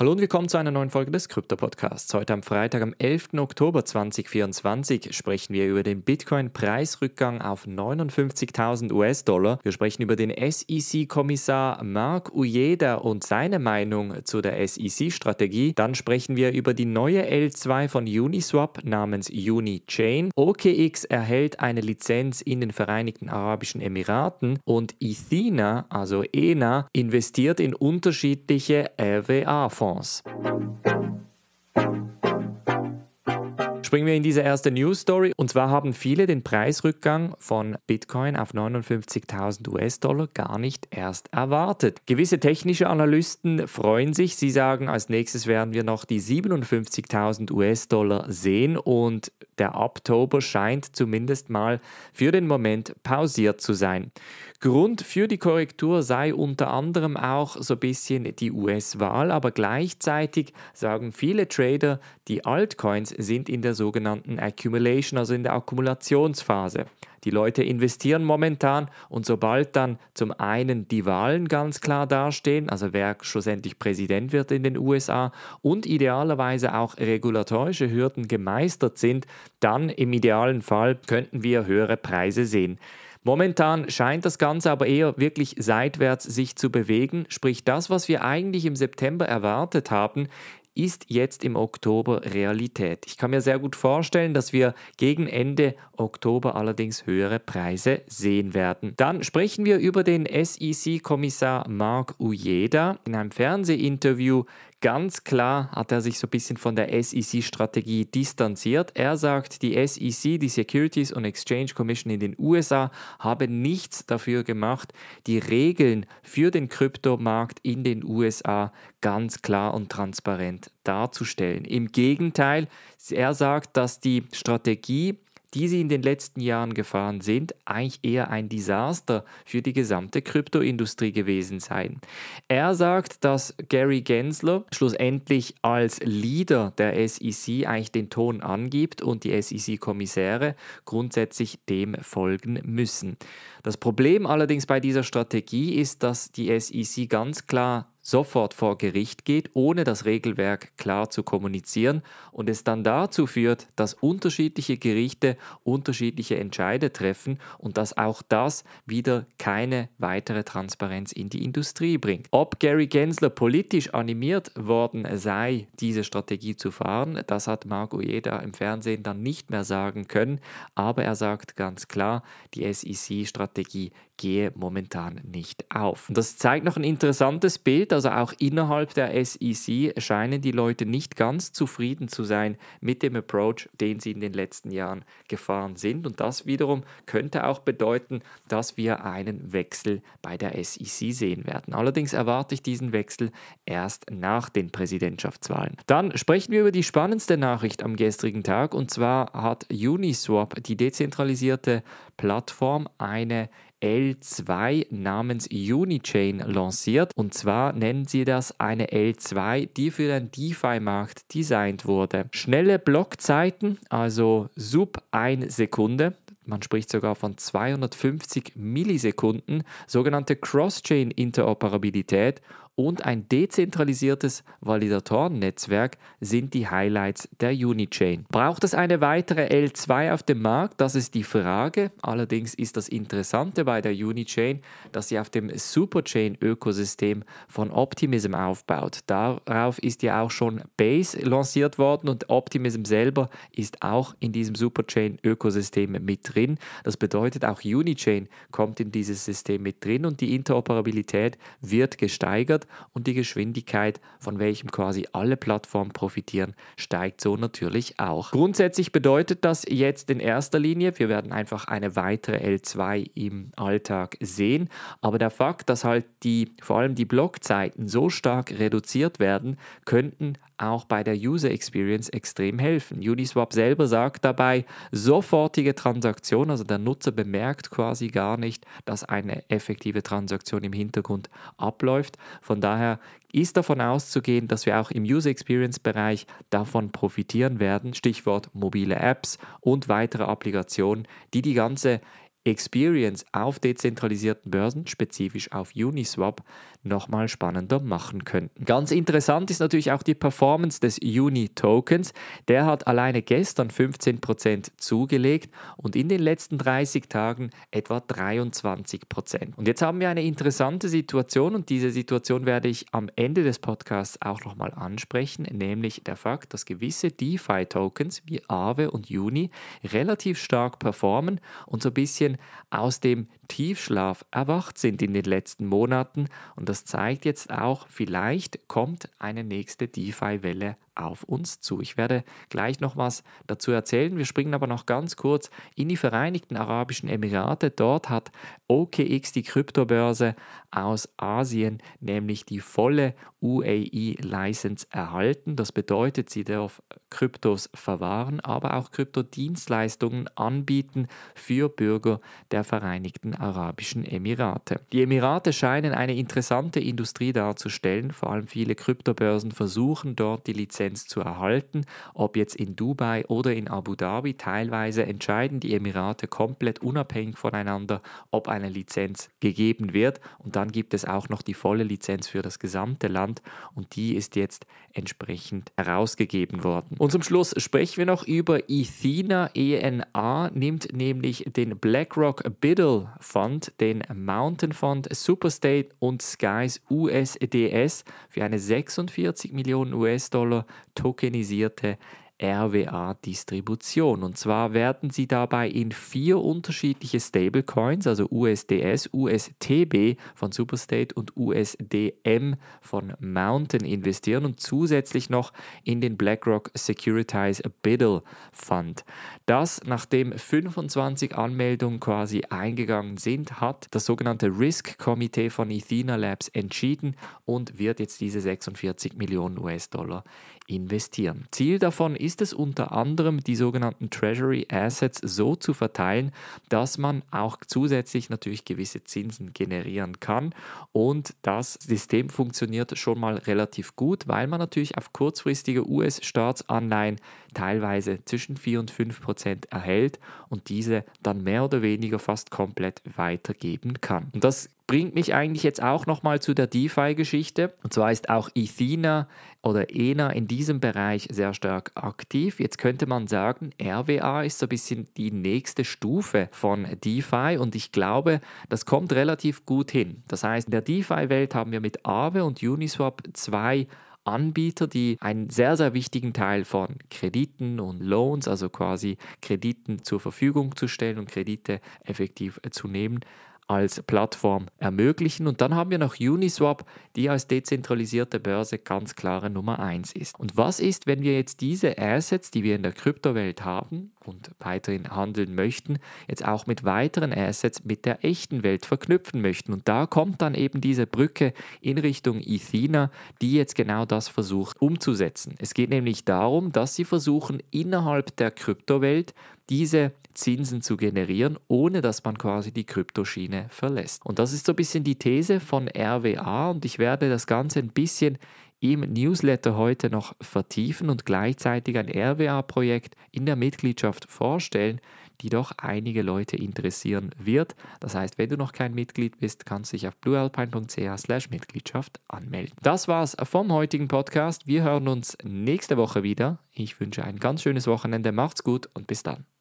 Hallo und willkommen zu einer neuen Folge des Krypto-Podcasts. Heute am Freitag, am 11. Oktober 2024, sprechen wir über den Bitcoin-Preisrückgang auf 59.000 US-Dollar. Wir sprechen über den SEC-Kommissar Mark Ujeda und seine Meinung zu der SEC-Strategie. Dann sprechen wir über die neue L2 von Uniswap namens UniChain. OKX erhält eine Lizenz in den Vereinigten Arabischen Emiraten und Ethena, also ENA, investiert in unterschiedliche RWA-Fonds. Fonds. Springen wir in diese erste News Story. Und zwar haben viele den Preisrückgang von Bitcoin auf 59.000 US-Dollar gar nicht erst erwartet. Gewisse technische Analysten freuen sich. Sie sagen, als nächstes werden wir noch die 57.000 US-Dollar sehen. Und der Oktober scheint zumindest mal für den Moment pausiert zu sein. Grund für die Korrektur sei unter anderem auch so ein bisschen die US-Wahl, aber gleichzeitig sagen viele Trader, die Altcoins sind in der sogenannten Accumulation, also in der Akkumulationsphase. Die Leute investieren momentan und sobald dann zum einen die Wahlen ganz klar dastehen, also wer schlussendlich Präsident wird in den USA und idealerweise auch regulatorische Hürden gemeistert sind, dann im idealen Fall könnten wir höhere Preise sehen. Momentan scheint das Ganze aber eher wirklich seitwärts sich zu bewegen, sprich das, was wir eigentlich im September erwartet haben, ist jetzt im Oktober Realität. Ich kann mir sehr gut vorstellen, dass wir gegen Ende Oktober allerdings höhere Preise sehen werden. Dann sprechen wir über den SEC-Kommissar Mark Ujeda. In einem Fernsehinterview Ganz klar hat er sich so ein bisschen von der SEC-Strategie distanziert. Er sagt, die SEC, die Securities and Exchange Commission in den USA, habe nichts dafür gemacht, die Regeln für den Kryptomarkt in den USA ganz klar und transparent darzustellen. Im Gegenteil, er sagt, dass die Strategie die sie in den letzten Jahren gefahren sind, eigentlich eher ein Desaster für die gesamte Kryptoindustrie gewesen seien. Er sagt, dass Gary Gensler schlussendlich als Leader der SEC eigentlich den Ton angibt und die SEC-Kommissäre grundsätzlich dem folgen müssen. Das Problem allerdings bei dieser Strategie ist, dass die SEC ganz klar sofort vor Gericht geht, ohne das Regelwerk klar zu kommunizieren und es dann dazu führt, dass unterschiedliche Gerichte unterschiedliche Entscheide treffen und dass auch das wieder keine weitere Transparenz in die Industrie bringt. Ob Gary Gensler politisch animiert worden sei, diese Strategie zu fahren, das hat Marc Ojeda im Fernsehen dann nicht mehr sagen können, aber er sagt ganz klar, die SEC-Strategie gehe momentan nicht auf. Und das zeigt noch ein interessantes Bild, also auch innerhalb der SEC scheinen die Leute nicht ganz zufrieden zu sein mit dem Approach, den sie in den letzten Jahren gefahren sind. Und das wiederum könnte auch bedeuten, dass wir einen Wechsel bei der SEC sehen werden. Allerdings erwarte ich diesen Wechsel erst nach den Präsidentschaftswahlen. Dann sprechen wir über die spannendste Nachricht am gestrigen Tag. Und zwar hat Uniswap, die dezentralisierte Plattform, eine L2 namens Unichain lanciert. Und zwar nennen sie das eine L2, die für den DeFi-Markt designt wurde. Schnelle Blockzeiten, also sub 1 Sekunde. Man spricht sogar von 250 Millisekunden, sogenannte Cross-Chain-Interoperabilität und ein dezentralisiertes Validatorennetzwerk sind die Highlights der Unichain. Braucht es eine weitere L2 auf dem Markt? Das ist die Frage. Allerdings ist das Interessante bei der Unichain, dass sie auf dem Superchain-Ökosystem von Optimism aufbaut. Darauf ist ja auch schon Base lanciert worden und Optimism selber ist auch in diesem Superchain-Ökosystem mit drin. Das bedeutet, auch Unichain kommt in dieses System mit drin und die Interoperabilität wird gesteigert und die Geschwindigkeit, von welchem quasi alle Plattformen profitieren, steigt so natürlich auch. Grundsätzlich bedeutet das jetzt in erster Linie, wir werden einfach eine weitere L2 im Alltag sehen, aber der Fakt, dass halt die vor allem die Blockzeiten so stark reduziert werden, könnten auch bei der User Experience extrem helfen. Uniswap selber sagt dabei, sofortige Transaktion, also der Nutzer bemerkt quasi gar nicht, dass eine effektive Transaktion im Hintergrund abläuft. Von von daher ist davon auszugehen, dass wir auch im User Experience Bereich davon profitieren werden. Stichwort mobile Apps und weitere Applikationen, die die ganze Experience auf dezentralisierten Börsen, spezifisch auf Uniswap, nochmal spannender machen könnten. Ganz interessant ist natürlich auch die Performance des Uni-Tokens. Der hat alleine gestern 15% zugelegt und in den letzten 30 Tagen etwa 23%. Und jetzt haben wir eine interessante Situation und diese Situation werde ich am Ende des Podcasts auch nochmal ansprechen, nämlich der Fakt, dass gewisse DeFi-Tokens wie Aave und Uni relativ stark performen und so ein bisschen Familien aus dem Tiefschlaf erwacht sind in den letzten Monaten und das zeigt jetzt auch, vielleicht kommt eine nächste DeFi-Welle auf uns zu. Ich werde gleich noch was dazu erzählen. Wir springen aber noch ganz kurz in die Vereinigten Arabischen Emirate. Dort hat OKX die Kryptobörse aus Asien, nämlich die volle UAE-License erhalten. Das bedeutet, sie darf Kryptos verwahren, aber auch Kryptodienstleistungen anbieten für Bürger der Vereinigten Arabischen Emirate. Die Emirate scheinen eine interessante Industrie darzustellen. Vor allem viele Kryptobörsen versuchen dort die Lizenz Residenz zu erhalten, ob jetzt in Dubai oder in Abu Dhabi. Teilweise entscheiden die Emirate komplett unabhängig voneinander, ob eine Lizenz gegeben wird. Und dann gibt es auch noch die volle Lizenz für das gesamte Land und die ist jetzt entsprechend herausgegeben worden. Und zum Schluss sprechen wir noch über Ethena. ENA nimmt nämlich den BlackRock Biddle Fund, den Mountain Fund, Superstate und Skies USDS für eine 46 Millionen US-Dollar tokenisierte RWA-Distribution. Und zwar werden sie dabei in vier unterschiedliche Stablecoins, also USDS, USTB von Superstate und USDM von Mountain investieren und zusätzlich noch in den BlackRock Securitize Biddle Fund. Das, nachdem 25 Anmeldungen quasi eingegangen sind, hat das sogenannte Risk-Komitee von Athena Labs entschieden und wird jetzt diese 46 Millionen US-Dollar investieren. Ziel davon ist es unter anderem, die sogenannten Treasury Assets so zu verteilen, dass man auch zusätzlich natürlich gewisse Zinsen generieren kann. Und das System funktioniert schon mal relativ gut, weil man natürlich auf kurzfristige US-Staatsanleihen teilweise zwischen 4 und 5 Prozent erhält und diese dann mehr oder weniger fast komplett weitergeben kann. Und das bringt mich eigentlich jetzt auch nochmal zu der DeFi-Geschichte. Und zwar ist auch Ethina oder ENA in diesem Bereich sehr stark aktiv. Jetzt könnte man sagen, RWA ist so ein bisschen die nächste Stufe von DeFi und ich glaube, das kommt relativ gut hin. Das heißt, in der DeFi-Welt haben wir mit Aave und Uniswap zwei Anbieter, die einen sehr, sehr wichtigen Teil von Krediten und Loans, also quasi Krediten zur Verfügung zu stellen und Kredite effektiv zu nehmen, als Plattform ermöglichen. Und dann haben wir noch Uniswap, die als dezentralisierte Börse ganz klare Nummer 1 ist. Und was ist, wenn wir jetzt diese Assets, die wir in der Kryptowelt haben und weiterhin handeln möchten, jetzt auch mit weiteren Assets mit der echten Welt verknüpfen möchten? Und da kommt dann eben diese Brücke in Richtung Ethina, die jetzt genau das versucht umzusetzen. Es geht nämlich darum, dass sie versuchen, innerhalb der Kryptowelt diese Zinsen zu generieren, ohne dass man quasi die Kryptoschiene verlässt. Und das ist so ein bisschen die These von RWA und ich werde das Ganze ein bisschen im Newsletter heute noch vertiefen und gleichzeitig ein RWA-Projekt in der Mitgliedschaft vorstellen, die doch einige Leute interessieren wird. Das heißt, wenn du noch kein Mitglied bist, kannst du dich auf bluealpine.ch slash Mitgliedschaft anmelden. Das war's vom heutigen Podcast. Wir hören uns nächste Woche wieder. Ich wünsche ein ganz schönes Wochenende. Macht's gut und bis dann.